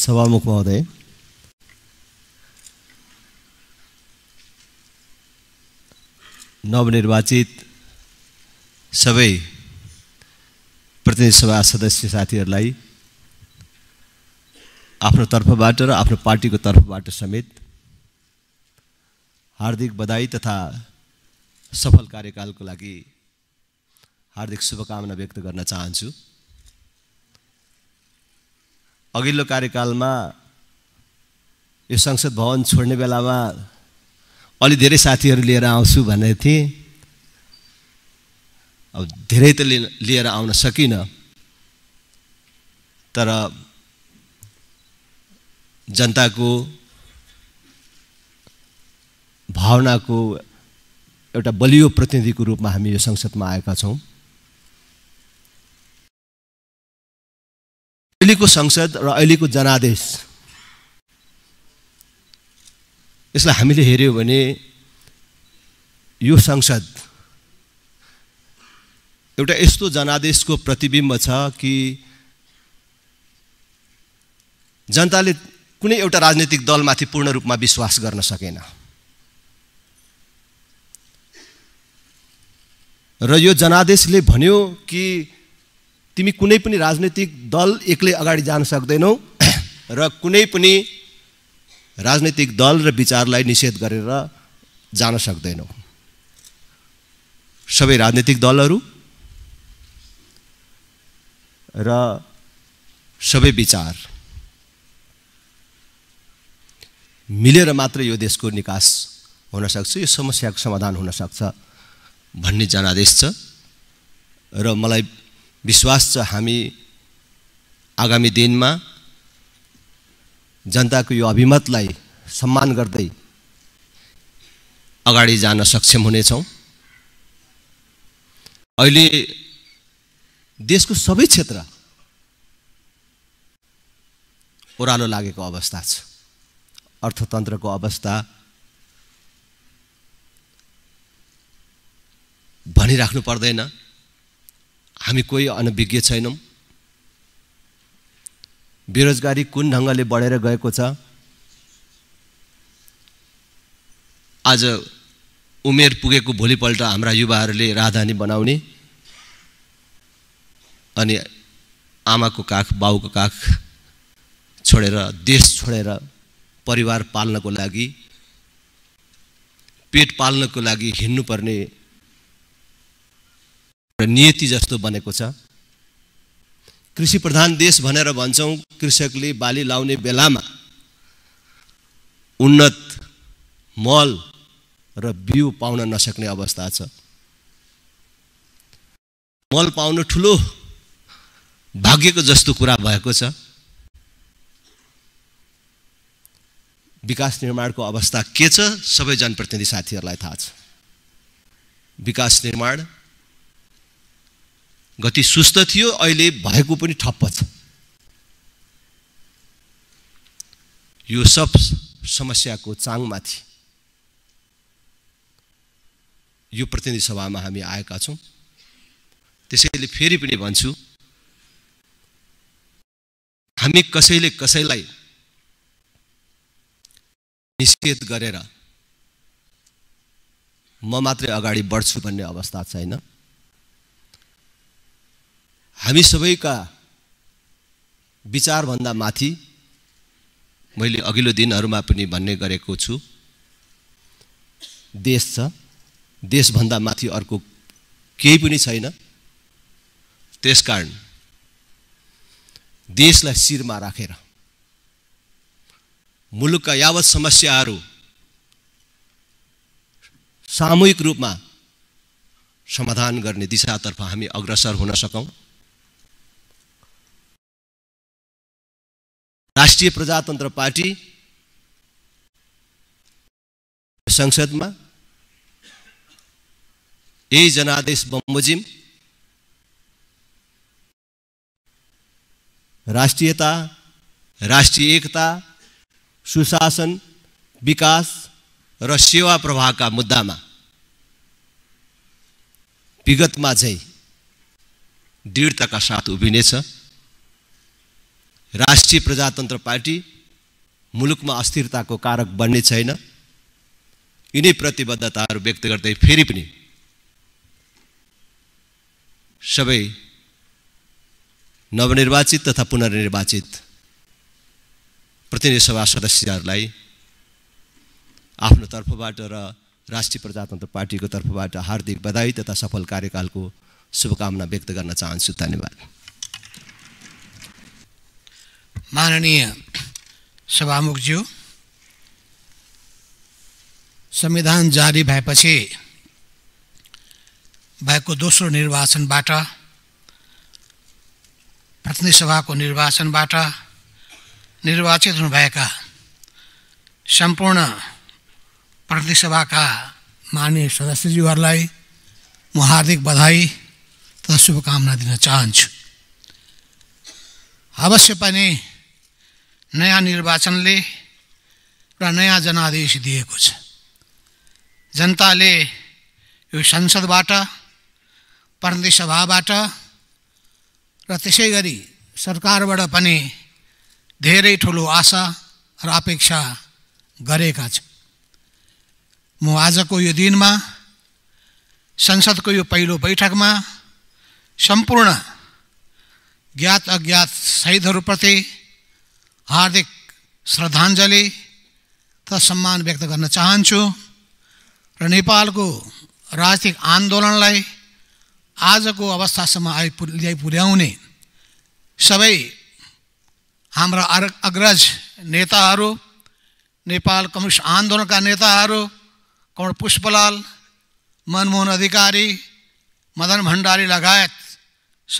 सभामुख महोदय नवनिर्वाचित सबै प्रतिनिधि सभा सदस्य साथीहरूलाई आफ्नो तर्फबाट र आफ्नो पार्टीको तर्फबाट समेत हार्दिक बधाई तथा सफल कार्यकालको लागि हार्दिक शुभकामना व्यक्त गर्न चाहन्छु अघिल्लो कार्यकालमा यो संसद भवन छोड्ने बेलामा अलि धेरै साथीहरू लिएर आउँछु भनेको थिएँ अब धेरै त लिएर आउन सकिनँ तर जनताको भावनाको एउटा बलियो प्रतिनिधिको रूपमा हामी यो संसदमा आएका छौँ अहिलेको संसद र अहिलेको जनादेश यसलाई हामीले हेऱ्यौँ भने यो संसद एउटा यस्तो जनादेशको प्रतिबिम्ब छ कि जनताले कुनै एउटा राजनीतिक दलमाथि पूर्ण रूपमा विश्वास गर्न सकेन र यो जनादेशले भन्यो कि तिमी कुनै पनि राजनैतिक दल एक्लै अगाडि जान सक्दैनौ र कुनै पनि राजनैतिक दल र विचारलाई निषेध गरेर जान सक्दैनौ सबै राजनैतिक दलहरू र सबै विचार मिलेर मात्र यो देशको निकास हुनसक्छ यो समस्याको समाधान हुनसक्छ भन्ने जनादेश छ र मलाई विश्वास छ हामी आगामी दिनमा जनताको यो अभिमतलाई सम्मान गर्दै अगाडि जान सक्षम हुनेछौँ अहिले देशको सबै क्षेत्र ओह्रालो लागेको अवस्था छ अर्थतन्त्रको अवस्था भनिराख्नु पर्दैन हामी कोही अनभिज्ञ छैनौँ बेरोजगारी कुन ढङ्गले बढेर गएको छ आज उमेर पुगेको भोलिपल्ट हाम्रा युवाहरूले राजधानी बनाउने अनि आमाको काख बाउको काख छोडेर देश छोडेर परिवार पाल्नको लागि पेट पाल्नको लागि हिँड्नुपर्ने एउटा नियति जस्तो बनेको छ कृषि प्रधान देश भनेर भन्छौँ कृषकले बाली लाउने बेलामा उन्नत मल र बिउ पाउन नसक्ने अवस्था छ मल पाउनु ठुलो भाग्यको जस्तो कुरा भएको छ विकास निर्माणको अवस्था के छ सबै जनप्रतिनिधि साथीहरूलाई थाहा छ विकास निर्माण गति सुस्त थियो अहिले भएको पनि ठप्प छ यो सब समस्याको चाङमाथि यो प्रतिनिधि सभामा हामी आएका छौँ त्यसैले फेरि पनि भन्छु हामी कसैले कसैलाई निषेध गरेर म मात्रै अगाडि बढ्छु भन्ने अवस्था छैन हामी सबैका विचारभन्दा माथि मैले अघिल्लो दिनहरूमा पनि भन्ने गरेको छु देश छ देशभन्दा माथि अर्को केही पनि छैन त्यसकारण देशलाई शिरमा राखेर रा। मुलुकका यावत समस्याहरू सामूहिक रूपमा समाधान गर्ने दिशातर्फ हामी अग्रसर हुन सकौँ राष्ट्रिय प्रजातन्त्र पार्टी संसदमा यही जनादेश बमोजिम राष्ट्रियता राष्ट्रिय एकता सुशासन विकास र सेवा प्रवाहका मुद्दामा विगतमा झै दृढताका साथ उभिनेछ राष्ट्रिय प्रजातन्त्र पार्टी मुलुकमा अस्थिरताको कारक बन्ने छैन यिनै प्रतिबद्धताहरू व्यक्त गर्दै फेरि पनि सबै नवनिर्वाचित तथा पुनर्निर्वाचित प्रतिनिधि सभा सदस्यहरूलाई आफ्नो तर्फबाट र राष्ट्रिय प्रजातन्त्र पार्टीको तर्फबाट हार्दिक बधाई तथा सफल कार्यकालको शुभकामना व्यक्त गर्न चाहन्छु धन्यवाद माननीय सभामुखज्यू संविधान जारी भएपछि भएको दोस्रो निर्वाचनबाट प्रतिनिधि सभाको निर्वाचनबाट निर्वाचित हुनुभएका सम्पूर्ण सभाका मान्य सदस्यज्यूहरूलाई म हार्दिक बधाई तथा शुभकामना दिन चाहन्छु अवश्य पनि नयाँ निर्वाचनले र नयाँ जनादेश दिएको छ जनताले यो संसदबाट सभाबाट र त्यसै गरी सरकारबाट पनि धेरै ठुलो आशा र अपेक्षा गरेका छन् म आजको यो दिनमा संसदको यो पहिलो बैठकमा सम्पूर्ण ज्ञात अज्ञात शहीदहरूप्रति हार्दिक श्रद्धाञ्जली तथा सम्मान व्यक्त गर्न चाहन्छु र नेपालको राजनीतिक आन्दोलनलाई आजको अवस्थासम्म आइपु ल्याइपुर्याउने सबै हाम्रा अग्रज नेताहरू नेपाल कम्युनिस्ट आन्दोलनका नेताहरू कमल पुष्पलाल मनमोहन अधिकारी मदन भण्डारी लगायत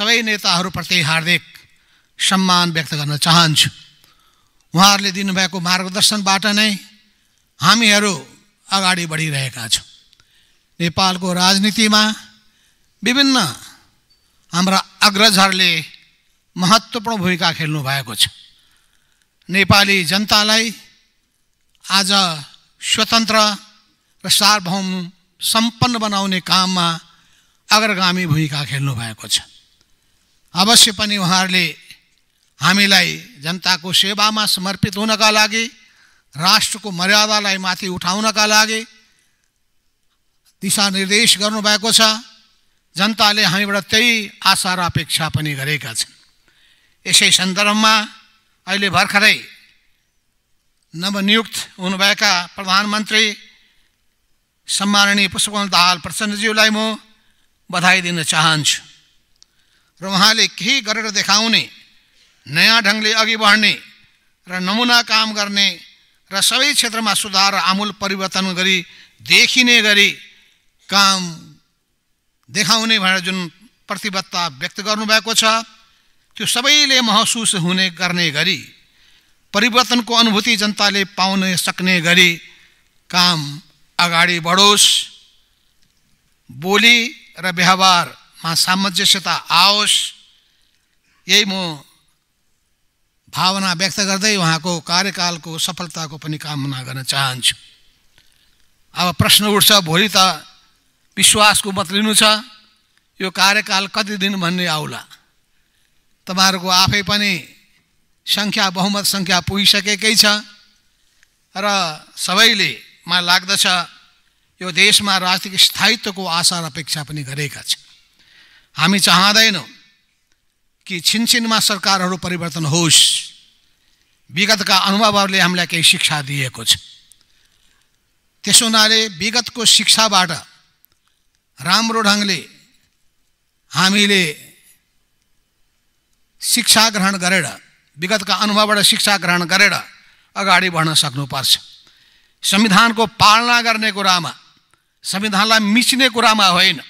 सबै नेताहरूप्रति हार्दिक सम्मान व्यक्त गर्न चाहन्छु उहाँहरूले दिनुभएको मार्गदर्शनबाट नै हामीहरू अगाडि बढिरहेका छौँ नेपालको राजनीतिमा विभिन्न हाम्रा अग्रजहरूले महत्त्वपूर्ण भूमिका खेल्नु भएको छ नेपाली जनतालाई आज स्वतन्त्र र सार्वभौम सम्पन्न बनाउने काममा अग्रगामी भूमिका खेल्नु भएको छ अवश्य पनि उहाँहरूले हामीलाई जनताको सेवामा समर्पित हुनका लागि राष्ट्रको मर्यादालाई माथि उठाउनका लागि दिशानिर्देश गर्नुभएको छ जनताले हामीबाट त्यही आशा र अपेक्षा पनि गरेका छन् यसै सन्दर्भमा अहिले भर्खरै नवनियुक्त हुनुभएका प्रधानमन्त्री सम्माननीय पुष्पकमल दाहाल प्रचण्डज्यूलाई म बधाई दिन चाहन्छु र उहाँले केही गरेर देखाउने नयाँ ढङ्गले अघि बढ्ने र नमुना काम गर्ने र सबै क्षेत्रमा सुधार र आमूल परिवर्तन गरी देखिने गरी काम देखाउने भनेर जुन प्रतिबद्धता व्यक्त गर्नुभएको छ त्यो सबैले महसुस हुने गर्ने गरी परिवर्तनको अनुभूति जनताले पाउन सक्ने गरी काम अगाडि बढोस् बोली र व्यवहारमा सामञ्जस्यता आओस् यही म भावना व्यक्त गर्दै उहाँको कार्यकालको सफलताको पनि कामना गर्न चाहन्छु अब प्रश्न उठ्छ भोलि त विश्वासको मत लिनु छ यो कार्यकाल कति दिन भन्ने आउला तपाईँहरूको आफै पनि सङ्ख्या बहुमत सङ्ख्या पुगिसकेकै छ र सबैले मलाई लाग्दछ यो देशमा राजनीतिक स्थायित्वको आशा र अपेक्षा पनि गरेका छन् हामी चाहँदैनौँ कि छिनछिनमा सरकारहरू परिवर्तन होस् विगतका अनुभवहरूले हामीलाई केही शिक्षा दिएको छ त्यसो हुनाले विगतको शिक्षाबाट राम्रो ढङ्गले हामीले शिक्षा ग्रहण गरेर विगतका अनुभवबाट शिक्षा ग्रहण गरेर अगाडि बढ्न सक्नुपर्छ संविधानको पालना गर्ने कुरामा संविधानलाई मिच्ने कुरामा होइन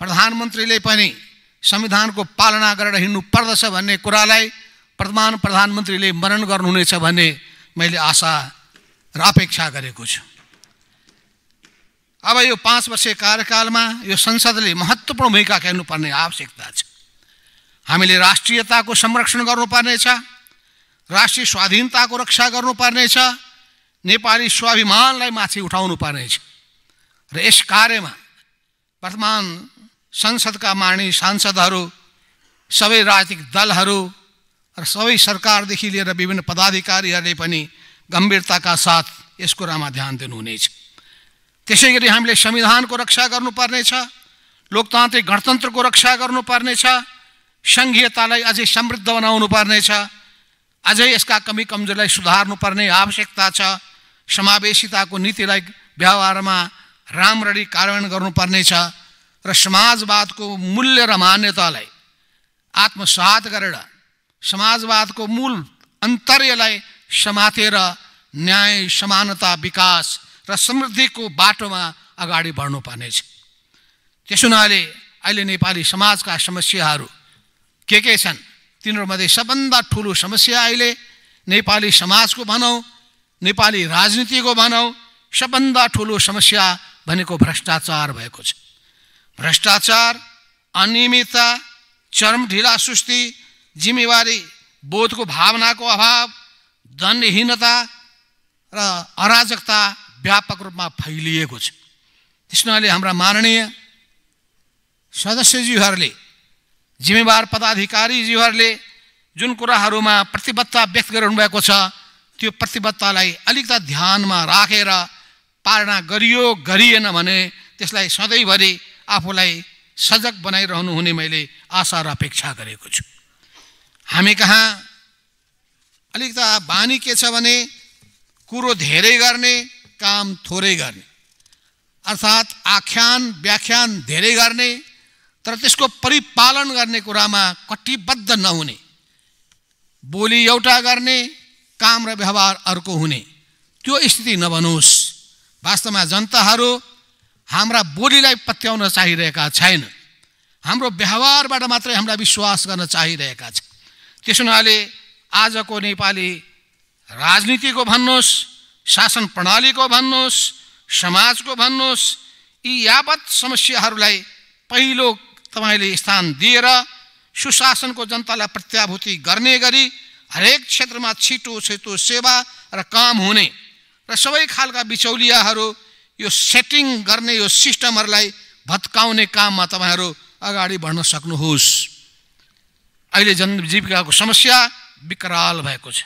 प्रधानमन्त्रीले पनि संविधानको पालना गरेर हिँड्नु पर्दछ भन्ने कुरालाई वर्तमान प्रधानमन्त्रीले मनन गर्नुहुनेछ भन्ने मैले आशा र अपेक्षा गरेको छु अब यो पाँच वर्षीय कार्यकालमा यो संसदले महत्त्वपूर्ण भूमिका खेल्नुपर्ने आवश्यकता छ हामीले राष्ट्रियताको संरक्षण गर्नुपर्नेछ राष्ट्रिय स्वाधीनताको रक्षा गर्नुपर्नेछ नेपाली स्वाभिमानलाई माथि उठाउनु पर्नेछ र यस कार्यमा वर्तमान संसदका माननीय सांसदहरू सबै राजनीतिक दलहरू र सबै सरकारदेखि लिएर विभिन्न पदाधिकारीहरूले पनि गम्भीरताका साथ यस कुरामा ध्यान दिनुहुनेछ त्यसै गरी हामीले संविधानको रक्षा गर्नुपर्नेछ लोकतान्त्रिक गणतन्त्रको रक्षा गर्नुपर्नेछ सङ्घीयतालाई अझै समृद्ध बनाउनु पर्नेछ अझै यसका कमी कमजोरीलाई सुधार्नुपर्ने आवश्यकता छ समावेशिताको नीतिलाई व्यवहारमा राम्ररी कार्यान्वयन गर्नुपर्नेछ र समाजवादको मूल्य र मान्यतालाई आत्मसात गरेर समाजवादको मूल अन्तर्यलाई समातेर न्याय समानता विकास र समृद्धिको बाटोमा अगाडि बढ्नुपर्नेछ त्यस हुनाले अहिले नेपाली समाजका समस्याहरू के के छन् तिनीहरूमध्ये सबभन्दा ठुलो समस्या अहिले नेपाली समाजको भनौँ नेपाली राजनीतिको भनौँ सबभन्दा ठुलो समस्या भनेको भ्रष्टाचार भएको छ भ्रष्टाचार अनियमितता चरम ढिला सुस्ती जिम्मेवारी बोधको भावनाको अभाव धनहीनता र अराजकता व्यापक रूपमा फैलिएको छ त्यस हुनाले हाम्रा माननीय सदस्यजीहरूले जिम्मेवार पदाधिकारीजीहरूले जुन कुराहरूमा प्रतिबद्धता व्यक्त भएको छ त्यो प्रतिबद्धतालाई अलिकता ध्यानमा राखेर पालना गरियो गरिएन भने त्यसलाई सधैँभरि आफूलाई सजग बनाइरहनु हुने मैले आशा र अपेक्षा गरेको छु हामी कहाँ अलिकता बानी के छ भने कुरो धेरै गर्ने काम थोरै गर्ने अर्थात् आख्यान व्याख्यान धेरै गर्ने तर त्यसको परिपालन गर्ने कुरामा कटिबद्ध नहुने बोली एउटा गर्ने काम र व्यवहार अर्को हुने त्यो स्थिति नबनोस् वास्तवमा जनताहरू हाम्रा बोलीलाई पत्याउन चाहिरहेका छैन हाम्रो व्यवहारबाट मात्रै हामीलाई विश्वास गर्न चाहिरहेका छन् त्यस हुनाले आजको नेपाली राजनीतिको भन्नुहोस् शासन प्रणालीको भन्नुहोस् समाजको भन्नुहोस् यी यावत समस्याहरूलाई पहिलो तपाईँले स्थान दिएर सुशासनको जनतालाई प्रत्याभूति गर्ने गरी हरेक क्षेत्रमा छिटो छिटो सेवा र काम हुने र सबै खालका बिचौलियाहरू यो सेटिङ गर्ने यो सिस्टमहरूलाई भत्काउने काममा तपाईँहरू अगाडि बढ्न सक्नुहोस् अहिले जनजीविकाको समस्या विकराल भएको छ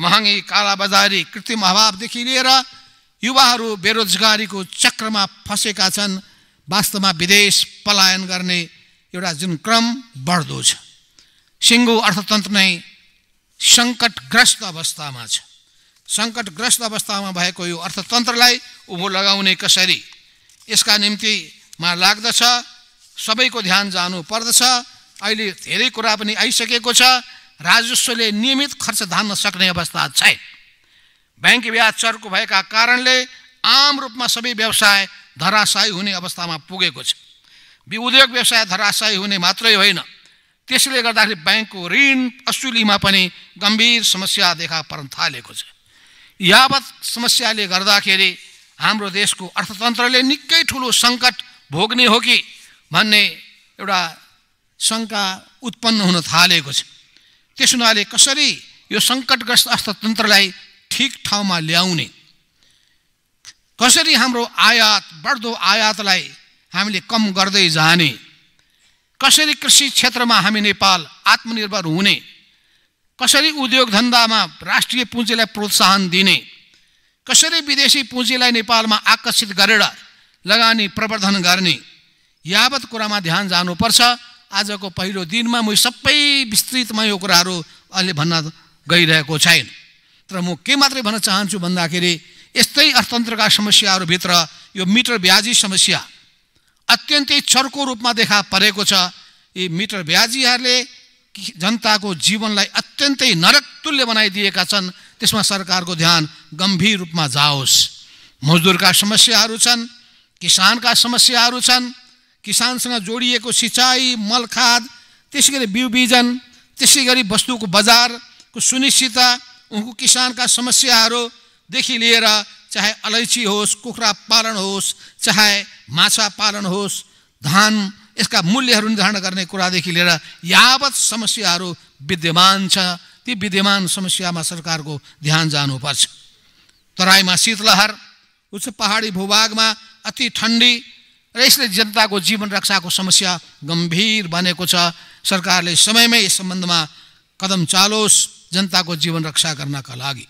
महँगी कालाबजारी कृत्रिम अभावदेखि लिएर युवाहरू बेरोजगारीको चक्रमा फँसेका छन् वास्तवमा विदेश पलायन गर्ने एउटा जुन क्रम बढ्दो छ सिङ्गो अर्थतन्त्र नै सङ्कटग्रस्त अवस्थामा छ सङ्कटग्रस्त अवस्थामा भएको यो अर्थतन्त्रलाई उभो लगाउने कसरी यसका निम्ति निम्तिमा लाग्दछ सबैको ध्यान जानु पर्दछ अहिले धेरै कुरा पनि आइसकेको छ राजस्वले नियमित खर्च धान्न सक्ने अवस्था छैन ब्याङ्क ब्याज चर्को भएका कारणले आम रूपमा सबै व्यवसाय धराशायी हुने अवस्थामा पुगेको छ उद्योग व्यवसाय धराशायी हुने मात्रै होइन त्यसले गर्दाखेरि ब्याङ्कको ऋण असुलीमा पनि गम्भीर समस्या देखा पर्न थालेको छ यावत समस्याले गर्दाखेरि हाम्रो देशको अर्थतन्त्रले निकै ठुलो सङ्कट भोग्ने हो कि भन्ने एउटा शङ्का उत्पन्न हुन थालेको छ त्यस हुनाले कसरी यो सङ्कटग्रस्त अर्थतन्त्रलाई ठिक ठाउँमा ल्याउने कसरी हाम्रो आयात बढ्दो आयातलाई हामीले कम गर्दै जाने कसरी कृषि क्षेत्रमा हामी नेपाल आत्मनिर्भर हुने कसरी उद्योग धन्दामा राष्ट्रिय पुँजीलाई प्रोत्साहन दिने कसरी विदेशी पुँजीलाई नेपालमा आकर्षित गरेर लगानी प्रवर्धन गर्ने यावत कुरामा ध्यान जानुपर्छ आजको पहिलो दिनमा म सबै विस्तृतमा यो कुराहरू अहिले भन्न गइरहेको छैन तर म के मात्रै भन्न चाहन्छु भन्दाखेरि यस्तै अर्थतन्त्रका समस्याहरूभित्र यो मिटर ब्याजी समस्या अत्यन्तै चर्को रूपमा देखा परेको छ यी मिटर ब्याजीहरूले जनताको जीवनलाई अत्यन्तै नरक तुल्य बनाइदिएका छन् त्यसमा सरकारको ध्यान गम्भीर रूपमा जाओस् मजदुरका समस्याहरू छन् किसानका समस्याहरू छन् किसानसँग जोडिएको सिँचाइ मल खाद त्यसै गरी बिउ बिजन त्यसै गरी वस्तुको बजारको सुनिश्चितता उनको किसानका समस्याहरूदेखि लिएर चाहे अलैँची होस् कुखुरा पालन होस् चाहे माछा पालन होस् धान यसका मूल्यहरू निर्धारण गर्ने कुरादेखि लिएर यावत समस्याहरू विद्यमान छ ती विद्यमान समस्यामा सरकारको ध्यान जानुपर्छ तराईमा शीतलहर उच्च पहाडी भूभागमा अति ठन्डी र यसले जनताको जीवन रक्षाको समस्या गम्भीर बनेको छ सरकारले समयमै यस सम्बन्धमा कदम चालोस् जनताको जीवन रक्षा गर्नका लागि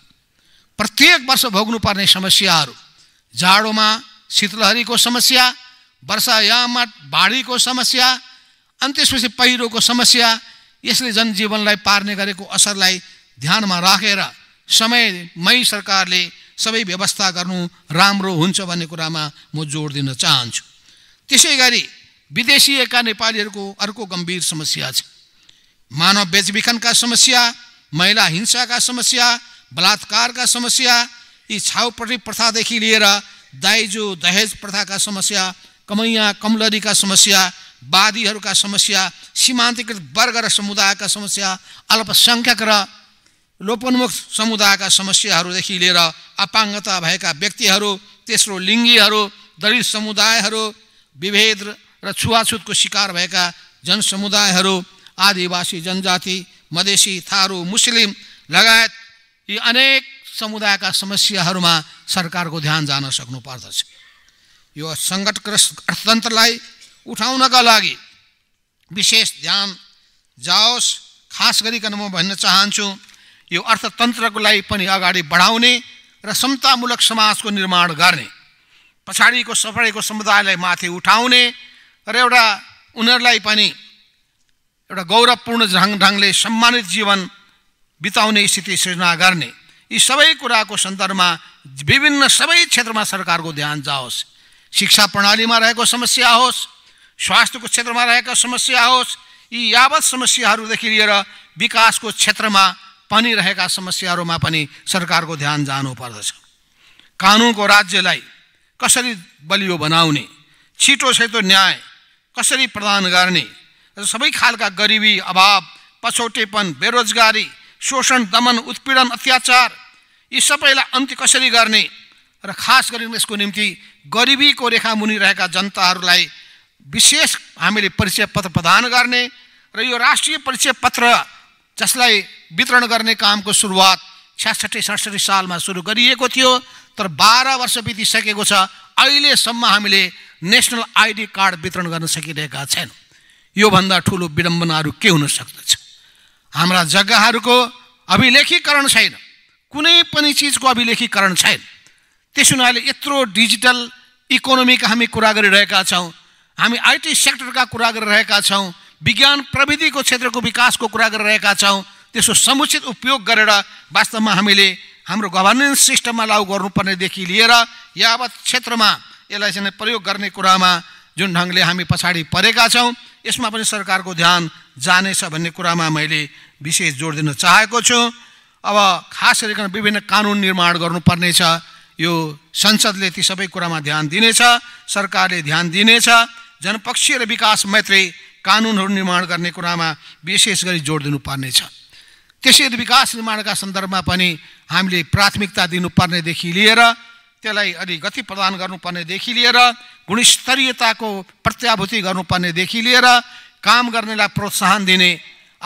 प्रत्येक वर्ष भोग्नुपर्ने समस्याहरू जाडोमा शीतलहरीको समस्या वर्षायाममा बाढीको समस्या अनि त्यसपछि पहिरोको समस्या यसले जनजीवनलाई पार्ने गरेको असरलाई ध्यानमा राखेर समयमै सरकारले सबै व्यवस्था गर्नु राम्रो हुन्छ भन्ने कुरामा म जोड दिन चाहन्छु त्यसै गरी विदेशिएका नेपालीहरूको अर्को गम्भीर समस्या छ मानव बेचबिखनका समस्या महिला हिंसाका समस्या बलात्कारका समस्या यी छाउपट्टि प्रथादेखि लिएर दाइजो दहेज प्रथाका समस्या कमैया कमलरीका समस्या वादीहरूका समस्या सीमान्तकृत वर्ग र समुदायका समस्या अल्पसङ्ख्यक र लोपोन्मुख समुदायका समस्याहरूदेखि लिएर अपाङ्गता भएका व्यक्तिहरू तेस्रो लिङ्गीहरू दलित समुदायहरू विभेद र छुवाछुतको शिकार भएका जनसमुदायहरू आदिवासी जनजाति मधेसी थारू मुस्लिम लगायत यी अनेक समुदायका समस्याहरूमा सरकारको ध्यान जान सक्नु पर्दछ यो सङ्कटग्रस्त अर्थतन्त्रलाई उठाउनका लागि विशेष ध्यान जाओस् खास गरिकन म भन्न चाहन्छु यो अर्थतन्त्रको लागि पनि अगाडि बढाउने र समतामूलक समाजको निर्माण गर्ने पछाडिको सफरेको समुदायलाई माथि उठाउने र एउटा उनीहरूलाई पनि एउटा गौरवपूर्ण ढङ ढङ्गले सम्मानित जीवन बिताउने स्थिति सृजना गर्ने यी सबै कुराको सन्दर्भमा विभिन्न सबै क्षेत्रमा सरकारको ध्यान जाओस् शिक्षा प्रणालीमा रहेको समस्या होस् स्वास्थ्यको क्षेत्रमा रहेका समस्या होस् यी यावत समस्याहरूदेखि लिएर विकासको क्षेत्रमा पनि रहेका समस्याहरूमा पनि सरकारको ध्यान जानु पर्दछ कानुनको राज्यलाई कसरी बलियो बनाउने छिटो छिटो न्याय कसरी प्रदान गर्ने र सबै खालका गरिबी अभाव पछौटेपन बेरोजगारी शोषण दमन उत्पीडन अत्याचार यी सबैलाई अन्त्य कसरी गर्ने र खास गरी यसको निम्ति गरिबीको रेखा मुनि रहेका जनताहरूलाई विशेष हामीले परिचय पत्र प्रदान गर्ने र यो राष्ट्रिय परिचय पत्र जसलाई वितरण गर्ने कामको सुरुवात छ्यासठी सडसठी सालमा सुरु गरिएको थियो तर बाह्र वर्ष बितिसकेको छ अहिलेसम्म हामीले नेसनल आइडी कार्ड वितरण गर्न सकिरहेका छैनौँ योभन्दा ठुलो विडम्बनाहरू के हुन सक्दछ हाम्रा जग्गाहरूको अभिलेखीकरण छैन कुनै पनि चिजको अभिलेखीकरण छैन त्यस हुनाले यत्रो डिजिटल इकोनोमीका हामी कुरा गरिरहेका छौँ हामी आइटी सेक्टरका कुरा गरिरहेका छौँ विज्ञान प्रविधिको क्षेत्रको विकासको कुरा गरिरहेका छौँ त्यसको समुचित उपयोग गरेर वास्तवमा हामीले हाम्रो गभर्नेन्स सिस्टममा लागु गर्नुपर्नेदेखि लिएर यावत क्षेत्रमा यसलाई चाहिँ प्रयोग गर्ने कुरामा जुन ढङ्गले हामी पछाडि परेका छौँ यसमा पनि सरकारको ध्यान जानेछ भन्ने कुरामा मैले विशेष जोड दिन चाहेको छु अब खास गरिकन विभिन्न कानुन निर्माण गर्नुपर्नेछ यो संसदले ती सबै कुरामा ध्यान दिनेछ सरकारले ध्यान दिनेछ जनपक्षीय र विकास मैत्री कानुनहरू निर्माण गर्ने कुरामा विशेष गरी जोड दिनुपर्नेछ त्यसै विकास निर्माणका सन्दर्भमा पनि हामीले प्राथमिकता दिनुपर्नेदेखि लिएर त्यसलाई अलि गति प्रदान गर्नुपर्नेदेखि लिएर गुणस्तरीयताको प्रत्याभूति गर्नुपर्नेदेखि लिएर काम गर्नेलाई प्रोत्साहन दिने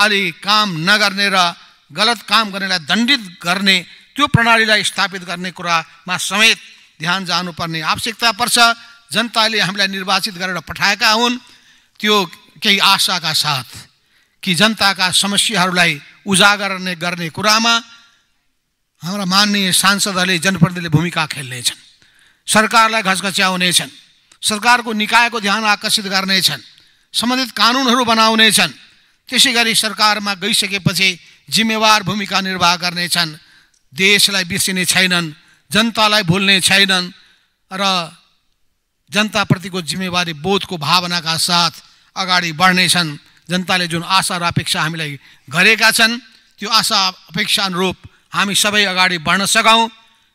अलि काम नगर्ने र गलत काम गर्नेलाई दण्डित गर्ने त्यो प्रणालीलाई स्थापित गर्ने कुरामा समेत ध्यान जानुपर्ने आवश्यकता पर्छ जनताले हामीलाई निर्वाचित गरेर पठाएका हुन् त्यो केही आशाका साथ कि जनताका समस्याहरूलाई उजागर गर्ने कुरामा हाम्रा माननीय सांसदहरूले जनप्रतिनिधिले भूमिका खेल्नेछन् सरकारलाई घचघच्याउनेछन् सरकारको निकायको ध्यान आकर्षित गर्नेछन् सम्बन्धित कानुनहरू बनाउनेछन् त्यसै गरी सरकारमा गइसकेपछि जिम्मेवार भूमिका निर्वाह गर्नेछन् देशलाई बिर्सिने छैनन् जनतालाई भुल्ने छैनन् र जनताप्रतिको जिम्मेवारी बोधको भावनाका साथ अगाडि बढ्नेछन् जनताले जुन आशा र अपेक्षा हामीलाई गरेका छन् त्यो आशा अपेक्षा अनुरूप हामी सबै अगाडि बढ्न सकौँ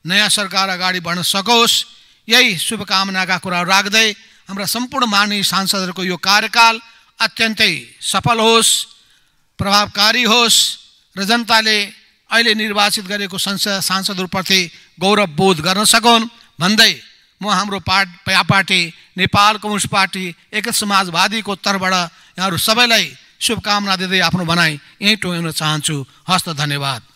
नयाँ सरकार अगाडि बढ्न सकोस् यही शुभकामनाका कुरा राख्दै हाम्रा सम्पूर्ण माननीय सांसदहरूको यो कार्यकाल अत्यन्तै सफल होस् प्रभावकारी होस् र जनताले अहिले निर्वाचित गरेको संसद सांसदहरूप्रति गौरव बोध गर्न सकुन् भन्दै म हाम्रो part party Nepal communist party एक समाजवादीको तर्फबाट यहाँहरू सबैलाई शुभकामना दिँदै आफ्नो भनाइ यहीँ टोगाउन चाहन्छु हस्त धन्यवाद